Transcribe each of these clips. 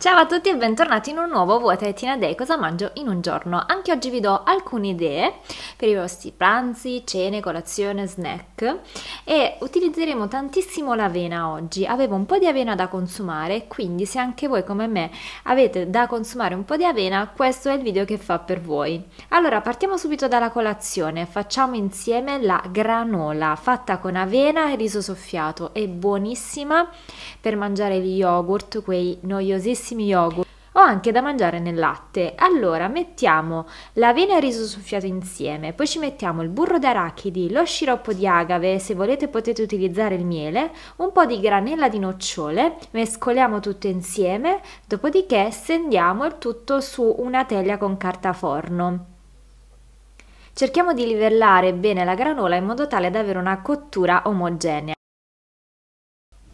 Ciao a tutti e bentornati in un nuovo Vuota e Tina Day, cosa mangio in un giorno. Anche oggi vi do alcune idee per i vostri pranzi, cene, colazione, snack e utilizzeremo tantissimo l'avena oggi. Avevo un po' di avena da consumare, quindi se anche voi come me avete da consumare un po' di avena, questo è il video che fa per voi. Allora, partiamo subito dalla colazione. Facciamo insieme la granola fatta con avena e riso soffiato. È buonissima per mangiare gli yogurt, quei noiosissimi buonissimi yogurt o anche da mangiare nel latte. Allora mettiamo l'avena e il riso soffiato insieme, poi ci mettiamo il burro d'arachidi, lo sciroppo di agave, se volete potete utilizzare il miele, un po' di granella di nocciole, mescoliamo tutto insieme, dopodiché stendiamo il tutto su una teglia con carta forno. Cerchiamo di livellare bene la granola in modo tale da avere una cottura omogenea.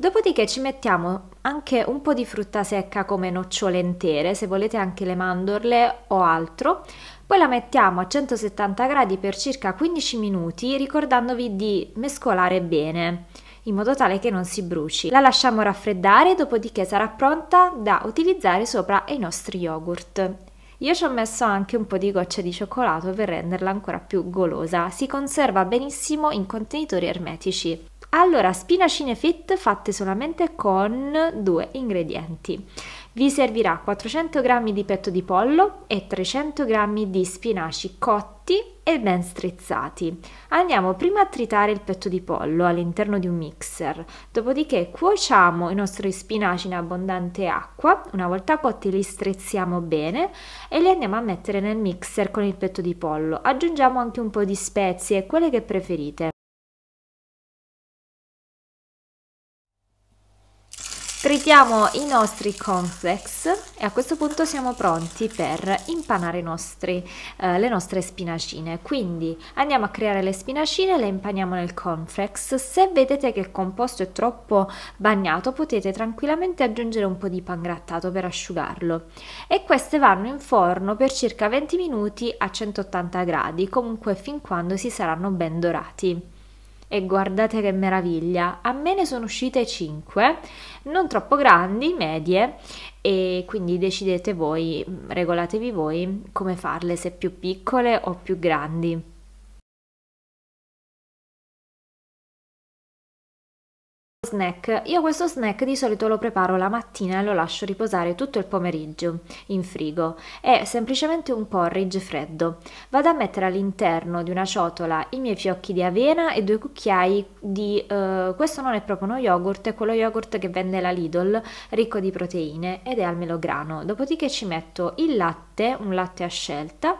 Dopodiché ci mettiamo anche un po' di frutta secca come nocciole intere, se volete anche le mandorle o altro. Poi la mettiamo a 170 gradi per circa 15 minuti, ricordandovi di mescolare bene in modo tale che non si bruci. La lasciamo raffreddare, dopodiché sarà pronta da utilizzare sopra i nostri yogurt. Io ci ho messo anche un po' di gocce di cioccolato per renderla ancora più golosa. Si conserva benissimo in contenitori ermetici. Allora, spinacine fit fatte solamente con due ingredienti. Vi servirà 400 g di petto di pollo e 300 g di spinaci cotti e ben strizzati. Andiamo prima a tritare il petto di pollo all'interno di un mixer, dopodiché cuociamo i nostri spinaci in abbondante acqua, una volta cotti li strizziamo bene e li andiamo a mettere nel mixer con il petto di pollo. Aggiungiamo anche un po' di spezie, quelle che preferite. Mettiamo i nostri conflex e a questo punto siamo pronti per impanare nostri, eh, le nostre spinacine. Quindi andiamo a creare le spinacine, le impaniamo nel conflex. Se vedete che il composto è troppo bagnato potete tranquillamente aggiungere un po' di pangrattato per asciugarlo. E queste vanno in forno per circa 20 minuti a 180 gradi, comunque fin quando si saranno ben dorati. E guardate che meraviglia! A me ne sono uscite 5, non troppo grandi, medie, e quindi decidete voi, regolatevi voi come farle, se più piccole o più grandi. snack. Io questo snack di solito lo preparo la mattina e lo lascio riposare tutto il pomeriggio in frigo. È semplicemente un porridge freddo. Vado a mettere all'interno di una ciotola i miei fiocchi di avena e due cucchiai di eh, questo non è proprio uno yogurt, è quello yogurt che vende la Lidl, ricco di proteine ed è al melograno. Dopodiché ci metto il latte latte, un latte a scelta,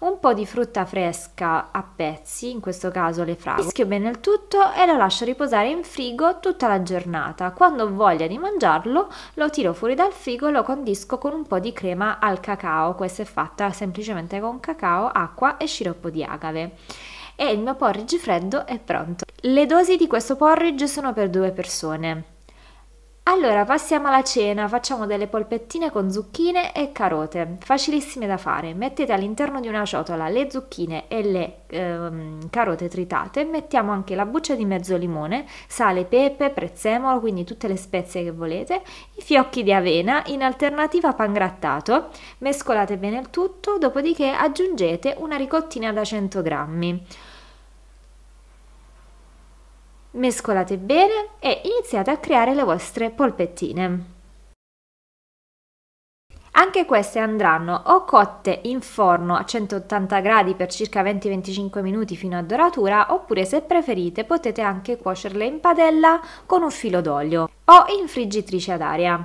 un po' di frutta fresca a pezzi, in questo caso le fragole. Mischio bene il tutto e lo lascio riposare in frigo tutta la giornata. Quando ho voglia di mangiarlo lo tiro fuori dal frigo e lo condisco con un po' di crema al cacao. Questa è fatta semplicemente con cacao, acqua e sciroppo di agave e il mio porridge freddo è pronto. Le dosi di questo porridge sono per due persone. Allora, passiamo alla cena, facciamo delle polpettine con zucchine e carote, facilissime da fare. Mettete all'interno di una ciotola le zucchine e le ehm, carote tritate, mettiamo anche la buccia di mezzo limone, sale, pepe, prezzemolo, quindi tutte le spezie che volete, i fiocchi di avena, in alternativa pangrattato, mescolate bene il tutto, dopodiché aggiungete una ricottina da 100 grammi mescolate bene e iniziate a creare le vostre polpettine. Anche queste andranno o cotte in forno a 180 gradi per circa 20-25 minuti fino a doratura oppure se preferite potete anche cuocerle in padella con un filo d'olio o in friggitrice ad aria.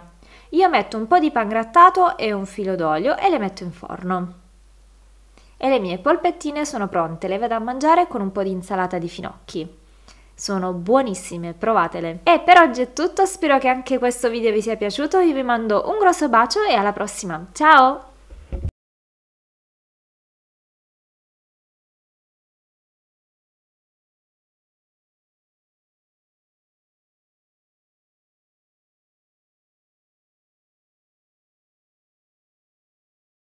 Io metto un po' di grattato e un filo d'olio e le metto in forno. E le mie polpettine sono pronte, le vado a mangiare con un po' di insalata di finocchi sono buonissime, provatele. E per oggi è tutto, spero che anche questo video vi sia piaciuto, io vi mando un grosso bacio e alla prossima, ciao!